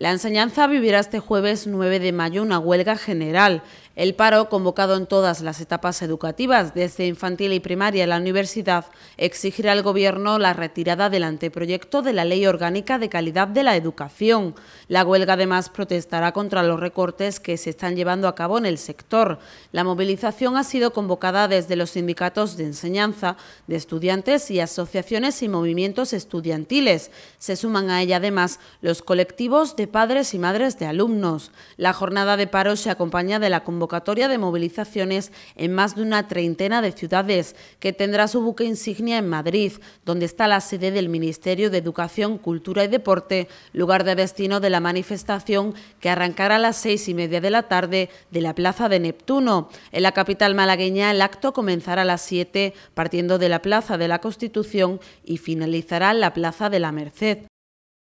La enseñanza vivirá este jueves 9 de mayo una huelga general. El paro, convocado en todas las etapas educativas, desde infantil y primaria a la universidad, exigirá al Gobierno la retirada del anteproyecto de la Ley Orgánica de Calidad de la Educación. La huelga, además, protestará contra los recortes que se están llevando a cabo en el sector. La movilización ha sido convocada desde los sindicatos de enseñanza, de estudiantes y asociaciones y movimientos estudiantiles. Se suman a ella, además, los colectivos de padres y madres de alumnos. La jornada de paro se acompaña de la convocatoria de movilizaciones en más de una treintena de ciudades, que tendrá su buque insignia en Madrid, donde está la sede del Ministerio de Educación, Cultura y Deporte, lugar de destino de la manifestación que arrancará a las seis y media de la tarde de la Plaza de Neptuno. En la capital malagueña el acto comenzará a las siete partiendo de la Plaza de la Constitución y finalizará en la Plaza de la Merced.